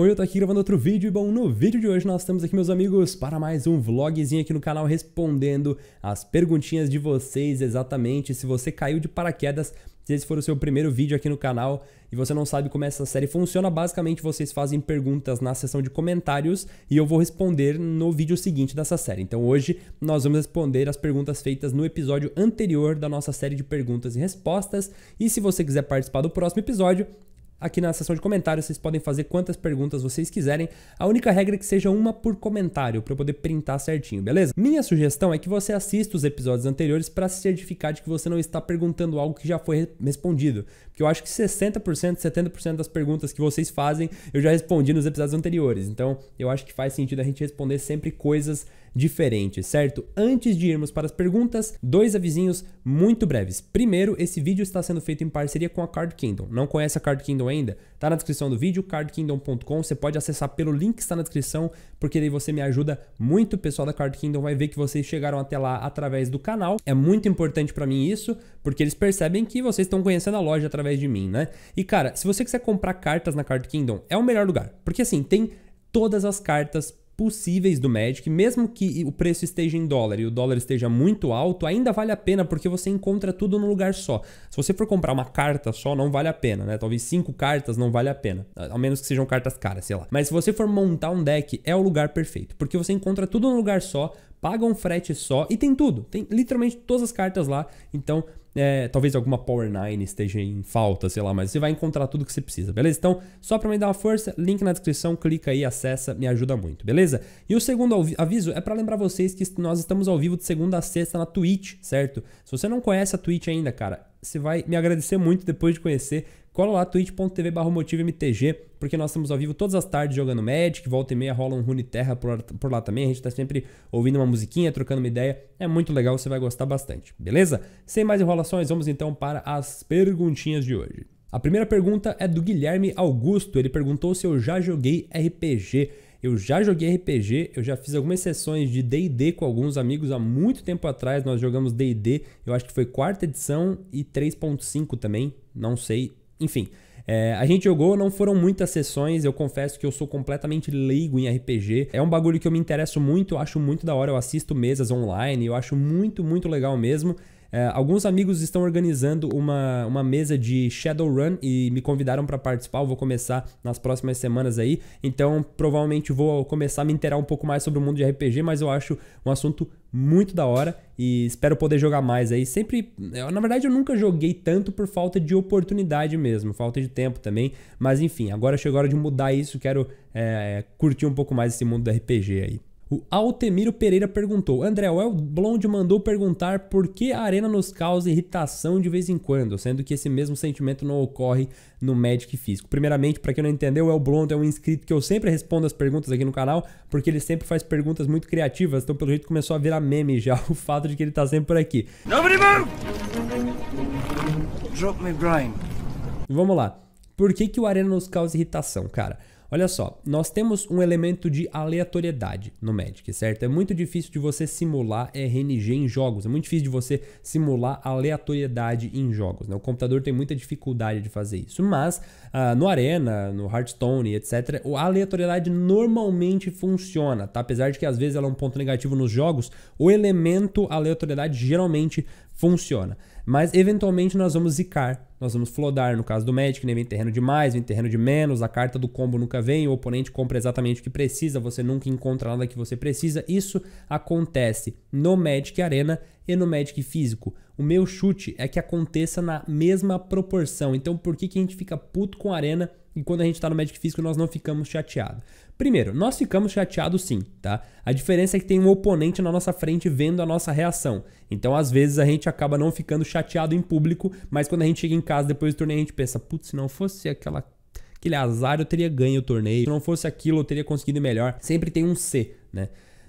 Oi, eu tô aqui gravando outro vídeo e bom, no vídeo de hoje nós estamos aqui, meus amigos, para mais um vlogzinho aqui no canal respondendo as perguntinhas de vocês exatamente. Se você caiu de paraquedas, se esse for o seu primeiro vídeo aqui no canal e você não sabe como essa série funciona, basicamente vocês fazem perguntas na seção de comentários e eu vou responder no vídeo seguinte dessa série. Então hoje nós vamos responder as perguntas feitas no episódio anterior da nossa série de perguntas e respostas. E se você quiser participar do próximo episódio, Aqui na seção de comentários vocês podem fazer quantas perguntas vocês quiserem. A única regra é que seja uma por comentário para eu poder printar certinho, beleza? Minha sugestão é que você assista os episódios anteriores para se certificar de que você não está perguntando algo que já foi respondido, porque eu acho que 60%, 70% das perguntas que vocês fazem eu já respondi nos episódios anteriores. Então, eu acho que faz sentido a gente responder sempre coisas diferente, certo? Antes de irmos para as perguntas, dois avisinhos muito breves. Primeiro, esse vídeo está sendo feito em parceria com a Card Kingdom. Não conhece a Card Kingdom ainda? Tá na descrição do vídeo, cardkingdom.com. Você pode acessar pelo link que está na descrição, porque daí você me ajuda muito. O pessoal da Card Kingdom vai ver que vocês chegaram até lá através do canal. É muito importante para mim isso, porque eles percebem que vocês estão conhecendo a loja através de mim, né? E cara, se você quiser comprar cartas na Card Kingdom, é o melhor lugar, porque assim, tem todas as cartas possíveis do Magic, mesmo que o preço esteja em dólar e o dólar esteja muito alto, ainda vale a pena porque você encontra tudo num lugar só. Se você for comprar uma carta só, não vale a pena, né? Talvez cinco cartas não vale a pena, ao menos que sejam cartas caras, sei lá. Mas se você for montar um deck, é o lugar perfeito, porque você encontra tudo num lugar só, paga um frete só e tem tudo. Tem literalmente todas as cartas lá, então é, talvez alguma Power 9 esteja em falta, sei lá, mas você vai encontrar tudo que você precisa, beleza? Então, só para me dar uma força, link na descrição, clica aí, acessa, me ajuda muito, beleza? E o segundo aviso é para lembrar vocês que nós estamos ao vivo de segunda a sexta na Twitch, certo? Se você não conhece a Twitch ainda, cara, você vai me agradecer muito depois de conhecer cola lá twitch.tv barra mtg porque nós estamos ao vivo todas as tardes jogando Magic, volta e meia rola um Rune Terra por, por lá também, a gente tá sempre ouvindo uma musiquinha, trocando uma ideia, é muito legal, você vai gostar bastante, beleza? Sem mais enrolações, vamos então para as perguntinhas de hoje. A primeira pergunta é do Guilherme Augusto, ele perguntou se eu já joguei RPG. Eu já joguei RPG, eu já fiz algumas sessões de DD com alguns amigos há muito tempo atrás. Nós jogamos DD, eu acho que foi quarta edição e 3.5 também, não sei enfim, é, a gente jogou, não foram muitas sessões, eu confesso que eu sou completamente leigo em RPG. É um bagulho que eu me interesso muito, eu acho muito da hora, eu assisto mesas online, eu acho muito, muito legal mesmo. É, alguns amigos estão organizando uma, uma mesa de Shadowrun e me convidaram para participar. Eu vou começar nas próximas semanas aí. Então, provavelmente vou começar a me interar um pouco mais sobre o mundo de RPG, mas eu acho um assunto muito da hora e espero poder jogar mais aí. Sempre, eu, é, na verdade, eu nunca joguei tanto por falta de oportunidade mesmo, falta de tempo também. Mas enfim, agora chegou a hora de mudar isso. Quero é, curtir um pouco mais esse mundo do RPG aí. O Altemiro Pereira perguntou: André, o El Blonde mandou perguntar por que a arena nos causa irritação de vez em quando, sendo que esse mesmo sentimento não ocorre no Magic físico. Primeiramente, para quem não entendeu, o El Blonde é um inscrito que eu sempre respondo as perguntas aqui no canal, porque ele sempre faz perguntas muito criativas, então pelo jeito começou a virar meme já o fato de que ele tá sempre por aqui. Nobody move! Drop me Brian. Vamos lá. Por que, que o arena nos causa irritação, cara? Olha só, nós temos um elemento de aleatoriedade no Magic, certo? É muito difícil de você simular RNG em jogos, é muito difícil de você simular aleatoriedade em jogos, né? O computador tem muita dificuldade de fazer isso, mas ah, no Arena, no Hearthstone, etc., a aleatoriedade normalmente funciona, tá? Apesar de que às vezes ela é um ponto negativo nos jogos, o elemento aleatoriedade geralmente funciona. Mas eventualmente nós vamos zicar, nós vamos flodar. No caso do Magic, nem vem terreno de mais, vem terreno de menos, a carta do combo nunca vem, o oponente compra exatamente o que precisa, você nunca encontra nada que você precisa. Isso acontece no Magic Arena e no Magic físico. O meu chute é que aconteça na mesma proporção. Então por que, que a gente fica puto com a Arena e quando a gente está no médico físico nós não ficamos chateados. Primeiro, nós ficamos chateados sim, tá? A diferença é que tem um oponente na nossa frente vendo a nossa reação. Então, às vezes, a gente acaba não ficando chateado em público, mas quando a gente chega em casa depois do torneio, a gente pensa, putz, se não fosse aquela aquele azar, eu teria ganho o torneio. Se não fosse aquilo, eu teria conseguido melhor. Sempre tem um C, né?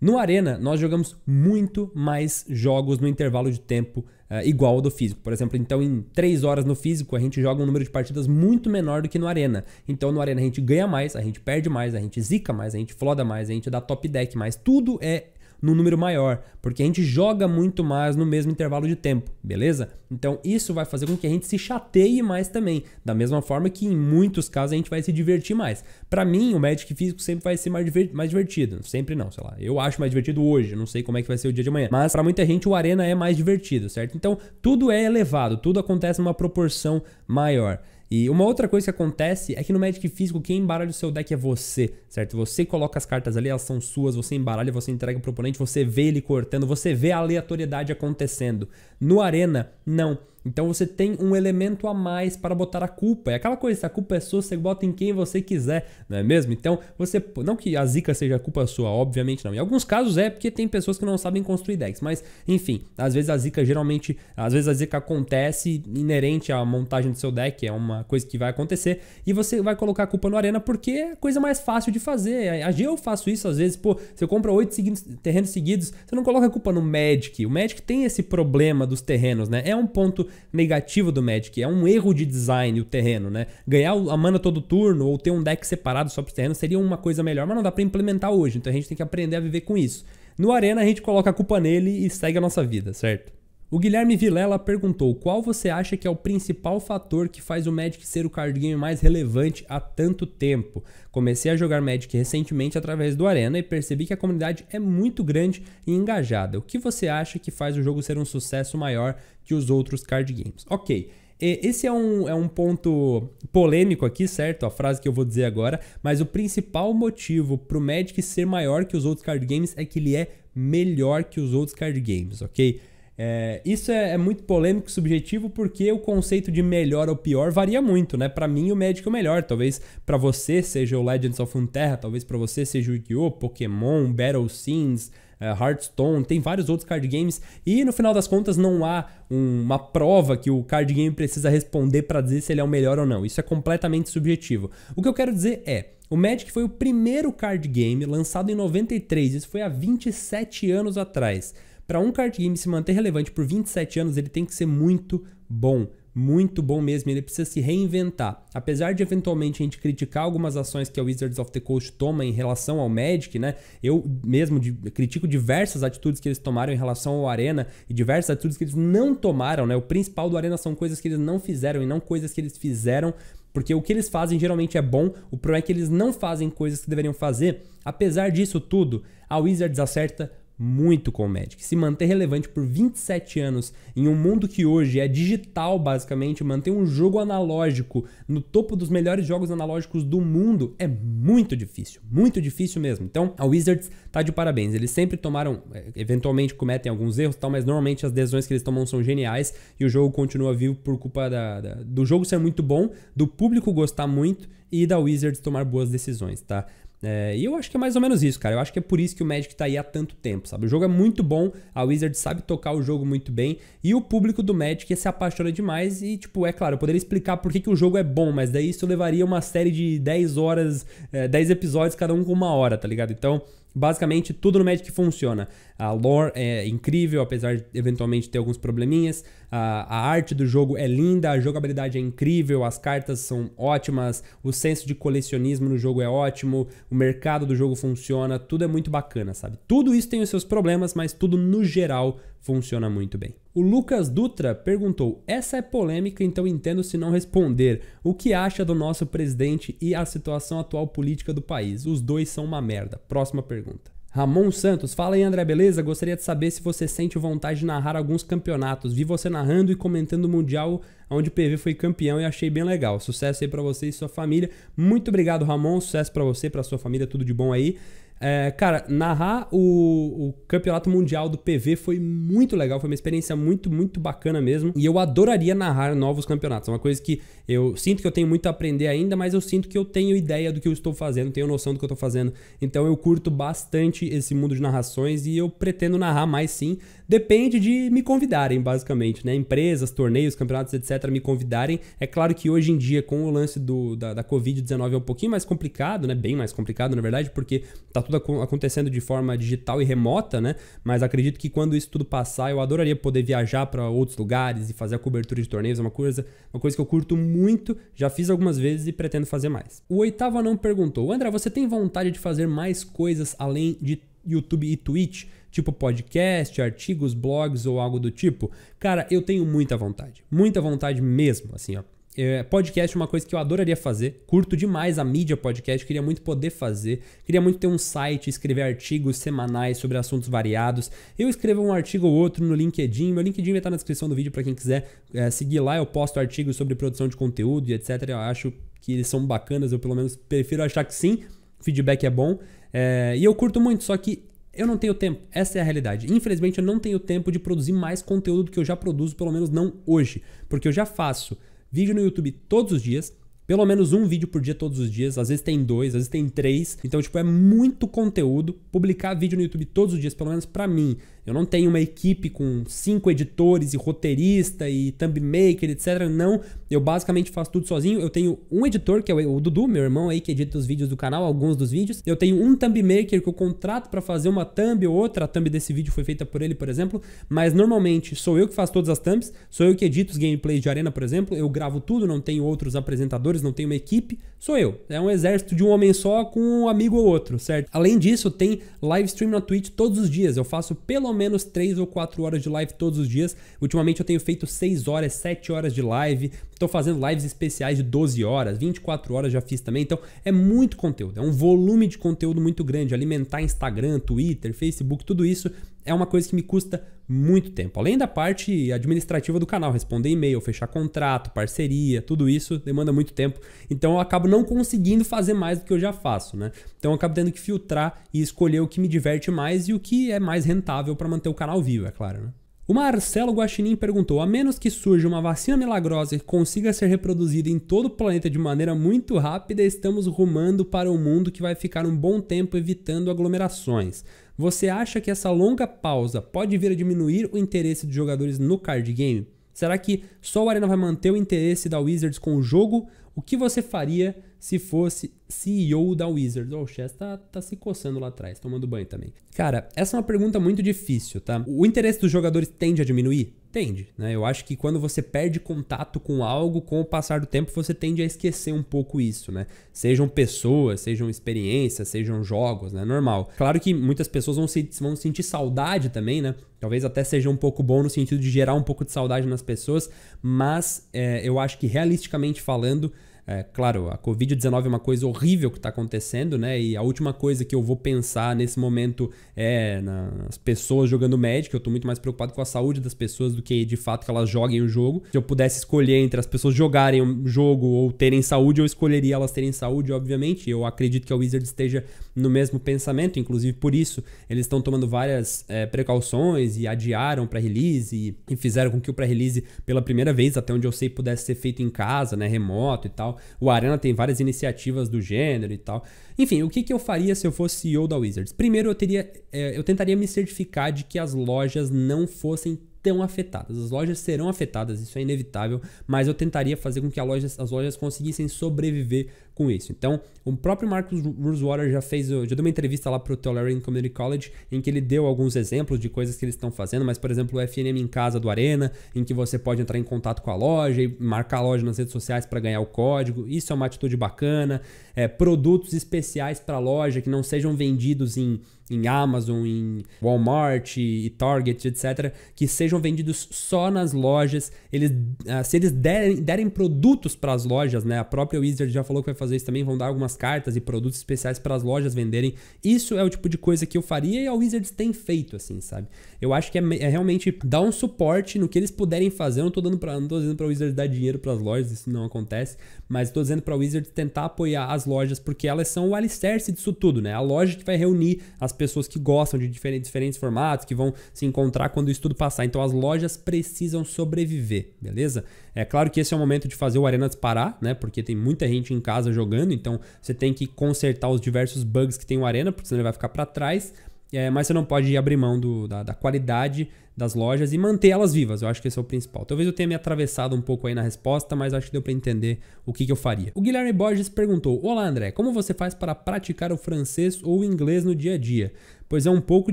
No Arena, nós jogamos muito mais jogos no intervalo de tempo uh, igual ao do físico. Por exemplo, então em 3 horas no físico, a gente joga um número de partidas muito menor do que no Arena. Então no Arena a gente ganha mais, a gente perde mais, a gente zica mais, a gente floda mais, a gente dá top deck mais. Tudo é num número maior, porque a gente joga muito mais no mesmo intervalo de tempo, beleza? Então isso vai fazer com que a gente se chateie mais também, da mesma forma que em muitos casos a gente vai se divertir mais. Para mim, o Magic físico sempre vai ser mais, mais divertido, sempre não, sei lá. Eu acho mais divertido hoje, não sei como é que vai ser o dia de amanhã, mas para muita gente o Arena é mais divertido, certo? Então tudo é elevado, tudo acontece numa proporção maior. E uma outra coisa que acontece é que no Magic físico, quem embaralha o seu deck é você, certo? Você coloca as cartas ali, elas são suas, você embaralha, você entrega o pro oponente, você vê ele cortando, você vê a aleatoriedade acontecendo. No Arena, não. Então você tem um elemento a mais para botar a culpa. É aquela coisa, a culpa é sua, você bota em quem você quiser, não é mesmo? Então você. Não que a zica seja culpa sua, obviamente não. Em alguns casos é porque tem pessoas que não sabem construir decks. Mas, enfim, às vezes a zica geralmente. Às vezes a zica acontece inerente à montagem do seu deck, é uma coisa que vai acontecer. E você vai colocar a culpa no Arena porque é a coisa mais fácil de fazer. A é, é, eu faço isso às vezes, pô, você compra oito terrenos seguidos, você não coloca a culpa no Magic. O Magic tem esse problema dos terrenos, né? É um ponto negativo do Magic. É um erro de design o terreno, né? Ganhar a mana todo turno ou ter um deck separado só para terreno seria uma coisa melhor, mas não dá para implementar hoje. Então a gente tem que aprender a viver com isso. No Arena a gente coloca a culpa nele e segue a nossa vida, certo? O Guilherme Vilela perguntou: qual você acha que é o principal fator que faz o Magic ser o card game mais relevante há tanto tempo? Comecei a jogar Magic recentemente através do Arena e percebi que a comunidade é muito grande e engajada. O que você acha que faz o jogo ser um sucesso maior que os outros card games? Ok. Esse é um, é um ponto polêmico aqui, certo? A frase que eu vou dizer agora, mas o principal motivo para o Magic ser maior que os outros card games é que ele é melhor que os outros card games, ok? É, isso é, é, muito polêmico e subjetivo porque o conceito de melhor ou pior varia muito, né? Para mim, o Magic é o melhor. Talvez para você seja o Legends of Runeterra, talvez para você seja o Yu-Gi-Oh!, Pokémon, Battle Scenes, é, Hearthstone, tem vários outros card games. E no final das contas, não há um, uma prova que o card game precisa responder para dizer se ele é o melhor ou não. Isso é completamente subjetivo. O que eu quero dizer é. O Magic foi o primeiro card game lançado em 93, isso foi há 27 anos atrás para um card game se manter relevante por 27 anos, ele tem que ser muito bom muito bom mesmo, ele precisa se reinventar. Apesar de eventualmente a gente criticar algumas ações que a Wizards of the Coast toma em relação ao Magic, né? Eu mesmo de, critico diversas atitudes que eles tomaram em relação ao Arena e diversas atitudes que eles não tomaram, né? O principal do Arena são coisas que eles não fizeram e não coisas que eles fizeram porque o que eles fazem geralmente é bom, o problema é que eles não fazem coisas que deveriam fazer. Apesar disso tudo, a Wizards acerta muito com o Magic. Se manter relevante por 27 anos em um mundo que hoje é digital, basicamente, manter um jogo analógico no topo dos melhores jogos analógicos do mundo é muito difícil, muito difícil mesmo. Então, a Wizards tá de parabéns. Eles sempre tomaram, eh, eventualmente cometem alguns erros, tal, mas normalmente as decisões que eles tomam são geniais e o jogo continua vivo por culpa da, da, do jogo ser muito bom, do público gostar muito e da Wizards tomar boas decisões, tá? É, e eu acho que é mais ou menos isso, cara. Eu acho que é por isso que o Magic tá aí há tanto tempo, sabe? O jogo é muito bom, a Wizard sabe tocar o jogo muito bem, e o público do Magic se apaixona demais. E, tipo, é claro, eu poderia explicar por que, que o jogo é bom, mas daí isso levaria uma série de 10 horas, é, 10 episódios, cada um com uma hora, tá ligado? Então, basicamente, tudo no Magic funciona. A lore é incrível, apesar de eventualmente ter alguns probleminhas. A, a arte do jogo é linda, a jogabilidade é incrível, as cartas são ótimas, o senso de colecionismo no jogo é ótimo, o mercado do jogo funciona, tudo é muito bacana, sabe? Tudo isso tem os seus problemas, mas tudo no geral funciona muito bem. O Lucas Dutra perguntou: essa é polêmica, então entendo se não responder. O que acha do nosso presidente e a situação atual política do país? Os dois são uma merda. Próxima pergunta. Ramon Santos, fala aí André, beleza? Gostaria de saber se você sente vontade de narrar alguns campeonatos. Vi você narrando e comentando o Mundial, onde o PV foi campeão e achei bem legal. Sucesso aí para você e sua família. Muito obrigado, Ramon. Sucesso para você, para sua família, tudo de bom aí. É, cara, narrar o, o, campeonato mundial do PV foi muito legal, foi uma experiência muito, muito bacana mesmo. E eu adoraria narrar novos campeonatos. É uma coisa que eu sinto que eu tenho muito a aprender ainda, mas eu sinto que eu tenho ideia do que eu estou fazendo, tenho noção do que eu estou fazendo. Então eu curto bastante esse mundo de narrações e eu pretendo narrar mais sim. Depende de me convidarem, basicamente, né? Empresas, torneios, campeonatos, etc., me convidarem. É claro que hoje em dia, com o lance do, da, da Covid-19, é um pouquinho mais complicado, né? Bem mais complicado, na verdade, porque tá tudo acontecendo de forma digital e remota, né? Mas acredito que quando isso tudo passar, eu adoraria poder viajar para outros lugares e fazer a cobertura de torneios. É uma coisa, uma coisa que eu curto muito, já fiz algumas vezes e pretendo fazer mais. O oitavo não perguntou: André, você tem vontade de fazer mais coisas além de YouTube e Twitch? tipo podcast, artigos, blogs ou algo do tipo, cara, eu tenho muita vontade. Muita vontade mesmo, assim, ó. É, podcast é uma coisa que eu adoraria fazer, curto demais a mídia podcast, queria muito poder fazer, queria muito ter um site, escrever artigos semanais sobre assuntos variados. Eu escrevo um artigo ou outro no LinkedIn, meu LinkedIn vai estar na descrição do vídeo para quem quiser é, seguir lá. Eu posto artigos sobre produção de conteúdo e etc. Eu acho que eles são bacanas, eu pelo menos prefiro achar que sim, feedback é bom. É, e eu curto muito, só que eu não tenho tempo, essa é a realidade. Infelizmente, eu não tenho tempo de produzir mais conteúdo do que eu já produzo, pelo menos não hoje, porque eu já faço vídeo no YouTube todos os dias, pelo menos um vídeo por dia todos os dias, às vezes tem dois, às vezes tem três. Então, tipo, é muito conteúdo. Publicar vídeo no YouTube todos os dias, pelo menos para mim, eu não tenho uma equipe com cinco editores e roteirista e thumb maker, etc. Não, eu basicamente faço tudo sozinho. Eu tenho um editor, que é o Dudu, meu irmão aí, que edita os vídeos do canal, alguns dos vídeos. Eu tenho um thumb maker que eu contrato para fazer uma thumb ou outra. A thumb desse vídeo foi feita por ele, por exemplo. Mas normalmente sou eu que faço todas as thumbs, sou eu que edito os gameplays de arena, por exemplo. Eu gravo tudo, não tenho outros apresentadores jogadores, não tem uma equipe, sou eu. É um exército de um homem só com um amigo ou outro, certo? Além disso, tem live stream na Twitch todos os dias. Eu faço pelo menos 3 ou 4 horas de live todos os dias. Ultimamente eu tenho feito 6 horas, 7 horas de live. Estou fazendo lives especiais de 12 horas, 24 horas já fiz também. Então é muito conteúdo, é um volume de conteúdo muito grande. Alimentar Instagram, Twitter, Facebook, tudo isso é uma coisa que me custa muito tempo. Além da parte administrativa do canal, responder e-mail, fechar contrato, parceria, tudo isso demanda muito tempo. Então eu acabo não conseguindo fazer mais do que eu já faço, né? Então eu acabo tendo que filtrar e escolher o que me diverte mais e o que é mais rentável para manter o canal vivo, é claro, né? O Marcelo Guaxinim perguntou: a menos que surja uma vacina milagrosa e consiga ser reproduzida em todo o planeta de maneira muito rápida, estamos rumando para um mundo que vai ficar um bom tempo evitando aglomerações. Você acha que essa longa pausa pode vir a diminuir o interesse dos jogadores no card game? Será que só o Arena vai manter o interesse da Wizards com o jogo o que você faria se fosse CEO da Wizards? Oh, o Chess tá, tá se coçando lá atrás, tomando banho também. Cara, essa é uma pergunta muito difícil, tá? O interesse dos jogadores tende a diminuir? Tende, né? Eu acho que quando você perde contato com algo, com o passar do tempo, você tende a esquecer um pouco isso, né? Sejam pessoas, sejam experiências, sejam jogos, né? Normal. Claro que muitas pessoas vão, se, vão sentir saudade também, né? Talvez até seja um pouco bom no sentido de gerar um pouco de saudade nas pessoas, mas é, eu acho que realisticamente falando, é, claro, a Covid-19 é uma coisa horrível que está acontecendo, né? E a última coisa que eu vou pensar nesse momento é nas pessoas jogando médico. Eu estou muito mais preocupado com a saúde das pessoas do que de fato que elas joguem o jogo. Se eu pudesse escolher entre as pessoas jogarem o um jogo ou terem saúde, eu escolheria elas terem saúde, obviamente. Eu acredito que a Wizard esteja no mesmo pensamento, inclusive por isso eles estão tomando várias é, precauções e adiaram para release e, e fizeram com que o pré-release pela primeira vez, até onde eu sei, pudesse ser feito em casa, né? Remoto e tal. O Arana tem várias iniciativas do gênero e tal. Enfim, o que, que eu faria se eu fosse CEO da Wizards? Primeiro, eu, teria, é, eu tentaria me certificar de que as lojas não fossem tão afetadas. As lojas serão afetadas, isso é inevitável, mas eu tentaria fazer com que loja, as lojas conseguissem sobreviver com isso. Então, o próprio Marcus Rosewater já fez, já deu uma entrevista lá para o Tolerian Community College, em que ele deu alguns exemplos de coisas que eles estão fazendo, mas, por exemplo, o FNM em casa do Arena, em que você pode entrar em contato com a loja e marcar a loja nas redes sociais para ganhar o código. Isso é uma atitude bacana. É, produtos especiais para a loja que não sejam vendidos em em Amazon, em Walmart e Target, etc., que sejam vendidos só nas lojas. Eles, ah, se eles derem, derem produtos para as lojas, né? A própria Wizard já falou que vai fazer às vezes também vão dar algumas cartas e produtos especiais para as lojas venderem. Isso é o tipo de coisa que eu faria e a Wizards tem feito, assim, sabe? Eu acho que é, é realmente dar um suporte no que eles puderem fazer. Eu não tô dando para, não tô dizendo para Wizards dar dinheiro para as lojas, isso não acontece, mas estou dizendo para Wizards tentar apoiar as lojas porque elas são o alicerce disso tudo, né? A loja que vai reunir as pessoas que gostam de diferentes, diferentes formatos, que vão se encontrar quando isso tudo passar. Então as lojas precisam sobreviver, beleza? É claro que esse é o momento de fazer o Arena disparar, né? Porque tem muita gente em casa jogando, então você tem que consertar os diversos bugs que tem o Arena, porque senão ele vai ficar para trás. É, mas você não pode abrir mão do, da, da, qualidade das lojas e manter elas vivas. Eu acho que esse é o principal. Talvez eu tenha me atravessado um pouco aí na resposta, mas acho que deu para entender o que, que, eu faria. O Guilherme Borges perguntou: Olá, André, como você faz para praticar o francês ou o inglês no dia a dia? Pois é um pouco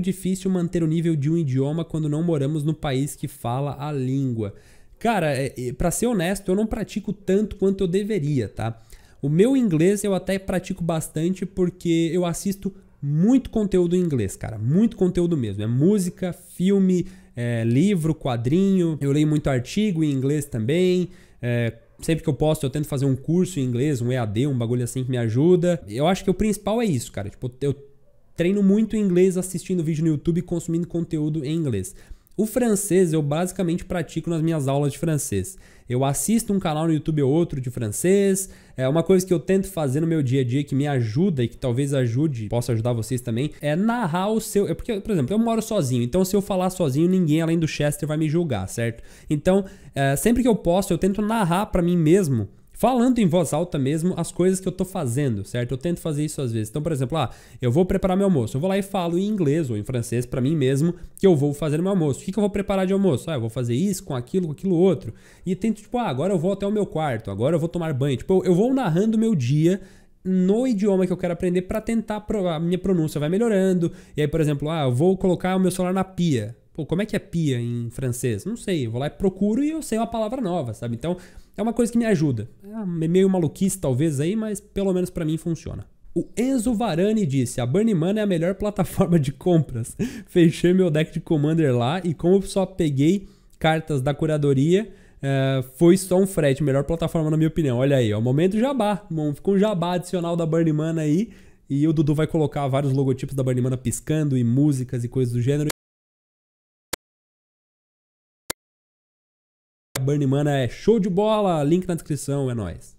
difícil manter o nível de um idioma quando não moramos no país que fala a língua. Cara, é, é, para ser honesto, eu não pratico tanto quanto eu deveria, tá? O meu inglês eu até pratico bastante porque eu assisto muito conteúdo em inglês, cara. Muito conteúdo mesmo. É música, filme, é, livro, quadrinho. Eu leio muito artigo em inglês também. É, sempre que eu posso, eu tento fazer um curso em inglês, um EAD, um bagulho assim que me ajuda. Eu acho que o principal é isso, cara. Tipo, eu treino muito inglês assistindo vídeo no YouTube e consumindo conteúdo em inglês. O francês eu basicamente pratico nas minhas aulas de francês. Eu assisto um canal no YouTube ou outro de francês. É uma coisa que eu tento fazer no meu dia a dia que me ajuda e que talvez ajude, possa ajudar vocês também, é narrar o seu. É porque, por exemplo, eu moro sozinho, então se eu falar sozinho, ninguém além do Chester vai me julgar, certo? Então, é, sempre que eu posso, eu tento narrar para mim mesmo falando em voz alta mesmo as coisas que eu tô fazendo, certo? Eu tento fazer isso às vezes. Então, por exemplo, ah, eu vou preparar meu almoço. Eu vou lá e falo em inglês ou em francês para mim mesmo que eu vou fazer meu almoço. O que, que eu vou preparar de almoço? Ah, eu vou fazer isso, com aquilo, com aquilo outro. E tento, tipo, ah, agora eu vou até o meu quarto, agora eu vou tomar banho. Tipo, eu vou narrando meu dia no idioma que eu quero aprender para tentar a minha pronúncia vai melhorando. E aí, por exemplo, ah, eu vou colocar o meu celular na pia. Pô, como é que é pia em francês? Não sei. Eu vou lá e procuro e eu sei uma palavra nova, sabe? Então, é uma coisa que me ajuda. É meio maluquice talvez aí, mas pelo menos para mim funciona. O Enzo Varani disse: a Burning Man é a melhor plataforma de compras. Fechei meu deck de Commander lá e, como só peguei cartas da curadoria, uh, foi só um frete. Melhor plataforma, na minha opinião. Olha aí, ó, momento jabá. Bom, ficou um jabá adicional da Burning Man aí. E o Dudu vai colocar vários logotipos da Burning Man piscando e músicas e coisas do gênero. Burning Mana é show de bola, link na descrição, é nóis.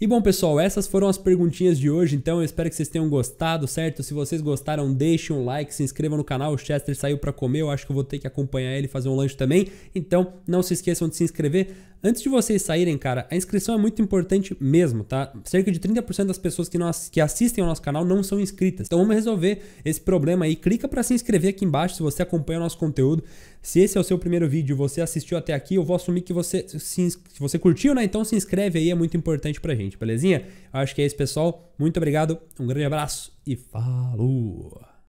E bom, pessoal, essas foram as perguntinhas de hoje, então eu espero que vocês tenham gostado, certo? Se vocês gostaram, deixem um like, se inscrevam no canal. O Chester saiu para comer, eu acho que eu vou ter que acompanhar ele fazer um lanche também. Então, não se esqueçam de se inscrever. Antes de vocês saírem, cara, a inscrição é muito importante mesmo, tá? Cerca de 30% das pessoas que, nós, que assistem ao nosso canal não são inscritas. Então vamos resolver esse problema aí. Clica para se inscrever aqui embaixo se você acompanha o nosso conteúdo. Se esse é o seu primeiro vídeo e você assistiu até aqui, eu vou assumir que você, se, você curtiu, né? Então se inscreve aí, é muito importante pra gente, belezinha? Acho que é isso, pessoal. Muito obrigado, um grande abraço e falou!